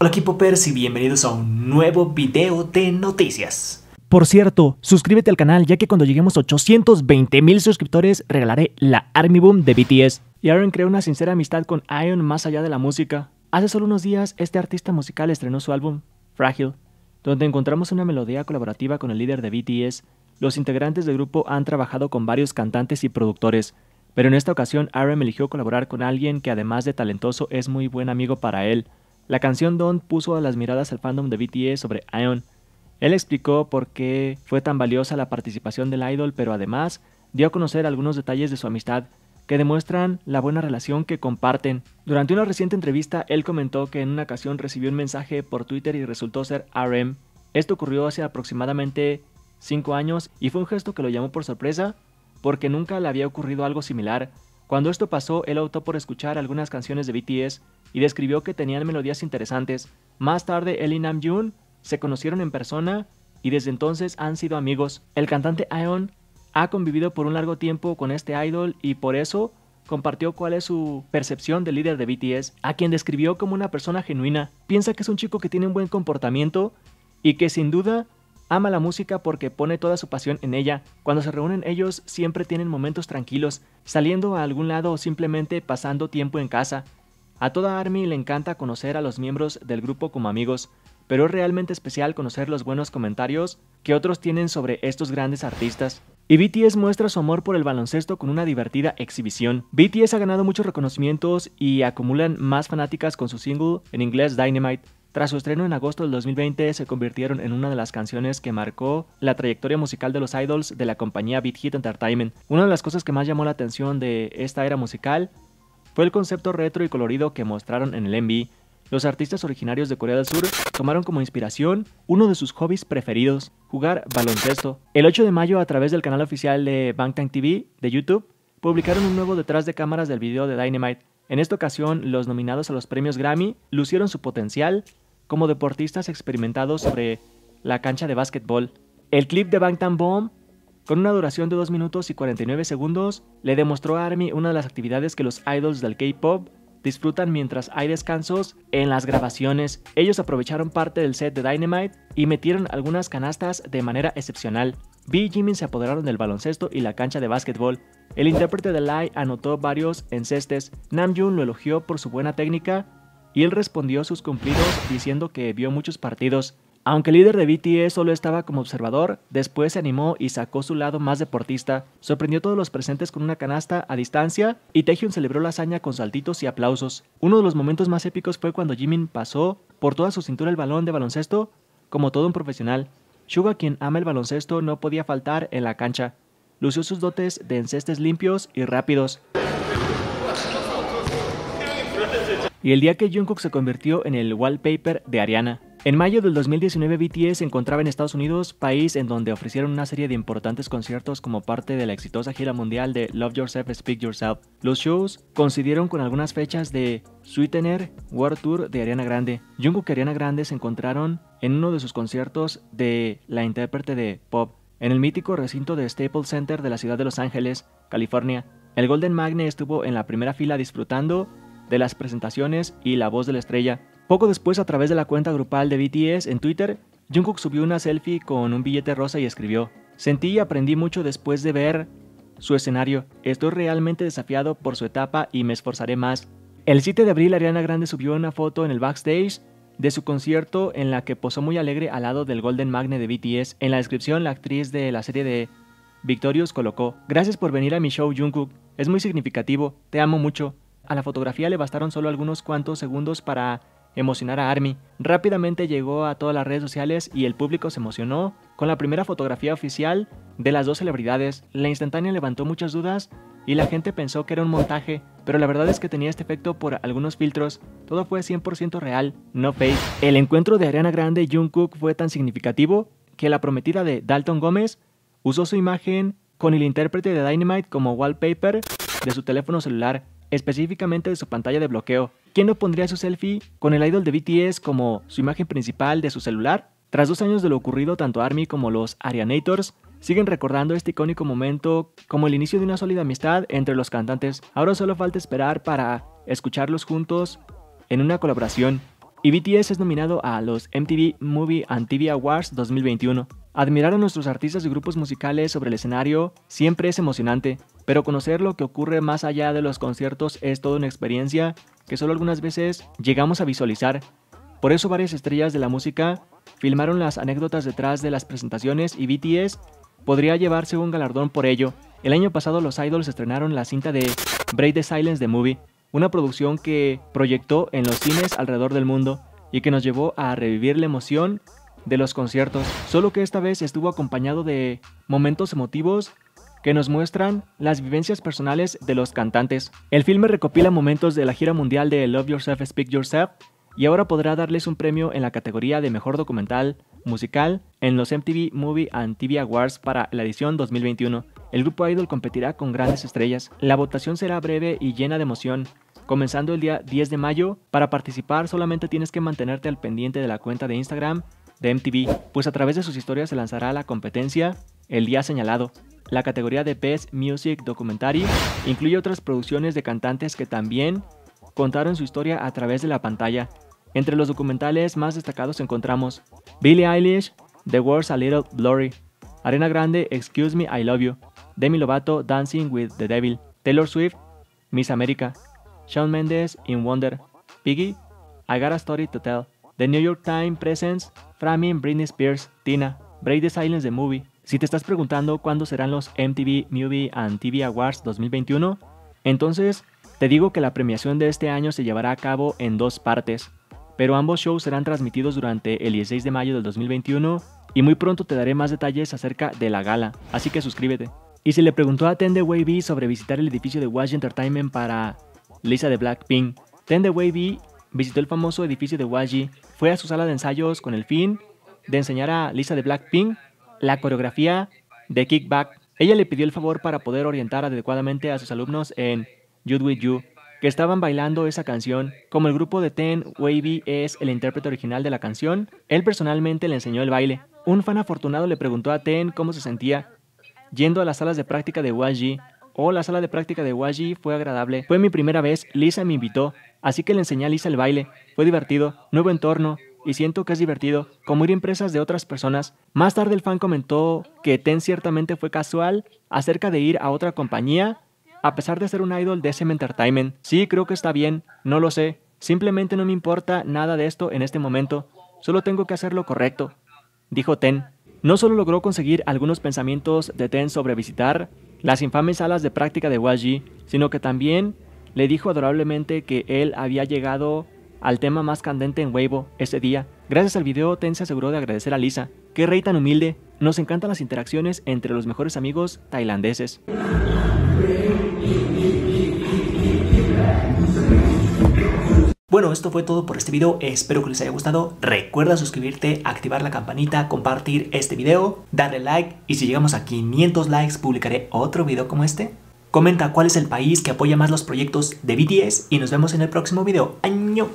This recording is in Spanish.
Hola equipo Percy, bienvenidos a un nuevo video de noticias. Por cierto, suscríbete al canal ya que cuando lleguemos a 820 mil suscriptores regalaré la Army Boom de BTS. Y Aaron creó una sincera amistad con Ion más allá de la música. Hace solo unos días este artista musical estrenó su álbum Fragile, donde encontramos una melodía colaborativa con el líder de BTS. Los integrantes del grupo han trabajado con varios cantantes y productores, pero en esta ocasión Aaron eligió colaborar con alguien que además de talentoso es muy buen amigo para él. La canción Don puso a las miradas al fandom de BTS sobre I.O.N. Él explicó por qué fue tan valiosa la participación del idol, pero además dio a conocer algunos detalles de su amistad que demuestran la buena relación que comparten. Durante una reciente entrevista, él comentó que en una ocasión recibió un mensaje por Twitter y resultó ser RM. Esto ocurrió hace aproximadamente 5 años y fue un gesto que lo llamó por sorpresa porque nunca le había ocurrido algo similar. Cuando esto pasó, él optó por escuchar algunas canciones de BTS y describió que tenían melodías interesantes. Más tarde, él y Namjoon se conocieron en persona y desde entonces han sido amigos. El cantante Aeon ha convivido por un largo tiempo con este idol y por eso compartió cuál es su percepción del líder de BTS, a quien describió como una persona genuina. Piensa que es un chico que tiene un buen comportamiento y que sin duda ama la música porque pone toda su pasión en ella. Cuando se reúnen ellos siempre tienen momentos tranquilos, saliendo a algún lado o simplemente pasando tiempo en casa. A toda Army le encanta conocer a los miembros del grupo como amigos, pero es realmente especial conocer los buenos comentarios que otros tienen sobre estos grandes artistas. Y BTS muestra su amor por el baloncesto con una divertida exhibición. BTS ha ganado muchos reconocimientos y acumulan más fanáticas con su single en inglés Dynamite, tras su estreno en agosto del 2020, se convirtieron en una de las canciones que marcó la trayectoria musical de los idols de la compañía Beat Hit Entertainment. Una de las cosas que más llamó la atención de esta era musical fue el concepto retro y colorido que mostraron en el MV. Los artistas originarios de Corea del Sur tomaron como inspiración uno de sus hobbies preferidos, jugar baloncesto. El 8 de mayo, a través del canal oficial de Bangtan TV de YouTube, publicaron un nuevo detrás de cámaras del video de Dynamite, en esta ocasión, los nominados a los premios Grammy lucieron su potencial como deportistas experimentados sobre la cancha de básquetbol. El clip de Bangtan Bomb, con una duración de 2 minutos y 49 segundos, le demostró a Army una de las actividades que los idols del K-pop disfrutan mientras hay descansos en las grabaciones. Ellos aprovecharon parte del set de Dynamite y metieron algunas canastas de manera excepcional. B y Jimin se apoderaron del baloncesto y la cancha de básquetbol. El intérprete de Lai anotó varios encestes. Namjoon lo elogió por su buena técnica y él respondió sus cumplidos diciendo que vio muchos partidos. Aunque el líder de BTS solo estaba como observador, después se animó y sacó su lado más deportista. Sorprendió a todos los presentes con una canasta a distancia y Taehyun celebró la hazaña con saltitos y aplausos. Uno de los momentos más épicos fue cuando Jimin pasó por toda su cintura el balón de baloncesto como todo un profesional. Suga, quien ama el baloncesto, no podía faltar en la cancha. Lució sus dotes de encestes limpios y rápidos. Y el día que Jungkook se convirtió en el wallpaper de Ariana, en mayo del 2019 BTS se encontraba en Estados Unidos, país en donde ofrecieron una serie de importantes conciertos como parte de la exitosa gira mundial de Love Yourself, Speak Yourself. Los shows coincidieron con algunas fechas de Sweetener, World Tour de Ariana Grande. Jungkook y Ariana Grande se encontraron en uno de sus conciertos de la intérprete de pop en el mítico recinto de Staples Center de la ciudad de Los Ángeles, California. El Golden Magne estuvo en la primera fila disfrutando de las presentaciones y la voz de la estrella. Poco después, a través de la cuenta grupal de BTS en Twitter, Jungkook subió una selfie con un billete rosa y escribió, Sentí y aprendí mucho después de ver su escenario. Estoy realmente desafiado por su etapa y me esforzaré más. El 7 de abril, Ariana Grande subió una foto en el backstage de su concierto en la que posó muy alegre al lado del Golden Magnet de BTS. En la descripción, la actriz de la serie de Victorious colocó, Gracias por venir a mi show Jungkook, es muy significativo, te amo mucho. A la fotografía le bastaron solo algunos cuantos segundos para emocionar a Army. Rápidamente llegó a todas las redes sociales y el público se emocionó con la primera fotografía oficial de las dos celebridades. La instantánea levantó muchas dudas y la gente pensó que era un montaje, pero la verdad es que tenía este efecto por algunos filtros. Todo fue 100% real, no fake. El encuentro de Ariana Grande y Jungkook fue tan significativo que la prometida de Dalton Gómez usó su imagen con el intérprete de Dynamite como wallpaper de su teléfono celular, específicamente de su pantalla de bloqueo. ¿Quién no pondría su selfie con el idol de BTS como su imagen principal de su celular? Tras dos años de lo ocurrido, tanto ARMY como los Arianators siguen recordando este icónico momento como el inicio de una sólida amistad entre los cantantes. Ahora solo falta esperar para escucharlos juntos en una colaboración. Y BTS es nominado a los MTV Movie and TV Awards 2021. Admirar a nuestros artistas y grupos musicales sobre el escenario siempre es emocionante, pero conocer lo que ocurre más allá de los conciertos es toda una experiencia que solo algunas veces llegamos a visualizar. Por eso varias estrellas de la música filmaron las anécdotas detrás de las presentaciones y BTS podría llevarse un galardón por ello. El año pasado los Idols estrenaron la cinta de Break the Silence the Movie, una producción que proyectó en los cines alrededor del mundo y que nos llevó a revivir la emoción de los conciertos, solo que esta vez estuvo acompañado de momentos emotivos que nos muestran las vivencias personales de los cantantes. El filme recopila momentos de la gira mundial de Love Yourself, Speak Yourself, y ahora podrá darles un premio en la categoría de Mejor Documental Musical en los MTV Movie and TV Awards para la edición 2021. El grupo Idol competirá con grandes estrellas. La votación será breve y llena de emoción. Comenzando el día 10 de mayo, para participar solamente tienes que mantenerte al pendiente de la cuenta de Instagram de MTV, pues a través de sus historias se lanzará la competencia el día señalado. La categoría de Best Music Documentary incluye otras producciones de cantantes que también contaron su historia a través de la pantalla. Entre los documentales más destacados encontramos Billie Eilish, The World's a Little Blurry, Arena Grande, Excuse Me, I Love You, Demi Lovato, Dancing with the Devil, Taylor Swift, Miss America, Shawn Mendes in Wonder, Piggy, I Got a Story to Tell, The New York Times Presents Framing Britney Spears, Tina, Break the Silence the Movie. Si te estás preguntando cuándo serán los MTV Movie and TV Awards 2021, entonces te digo que la premiación de este año se llevará a cabo en dos partes, pero ambos shows serán transmitidos durante el 16 de mayo del 2021 y muy pronto te daré más detalles acerca de la gala, así que suscríbete. Y si le preguntó a Way B sobre visitar el edificio de Watch Entertainment para Lisa de Blackpink. Way B visitó el famoso edificio de YG, fue a su sala de ensayos con el fin de enseñar a Lisa de Blackpink la coreografía de Kickback. Ella le pidió el favor para poder orientar adecuadamente a sus alumnos en You With You, que estaban bailando esa canción. Como el grupo de Ten Wavy es el intérprete original de la canción, él personalmente le enseñó el baile. Un fan afortunado le preguntó a Ten cómo se sentía. Yendo a las salas de práctica de YG, o oh, la sala de práctica de YG fue agradable. Fue mi primera vez, Lisa me invitó, así que le enseñé a Lisa el baile. Fue divertido, nuevo entorno, y siento que es divertido, como ir a empresas de otras personas. Más tarde el fan comentó que Ten ciertamente fue casual acerca de ir a otra compañía, a pesar de ser un idol de SM Entertainment. Sí, creo que está bien, no lo sé. Simplemente no me importa nada de esto en este momento. Solo tengo que hacer lo correcto, dijo Ten. No solo logró conseguir algunos pensamientos de Ten sobre visitar las infames salas de práctica de Waji, sino que también le dijo adorablemente que él había llegado al tema más candente en Weibo ese día. Gracias al video, Ten se aseguró de agradecer a Lisa. ¡Qué rey tan humilde! Nos encantan las interacciones entre los mejores amigos tailandeses. Bueno, esto fue todo por este video, espero que les haya gustado. Recuerda suscribirte, activar la campanita, compartir este video, darle like y si llegamos a 500 likes publicaré otro video como este. Comenta cuál es el país que apoya más los proyectos de BTS y nos vemos en el próximo video. ¡Año!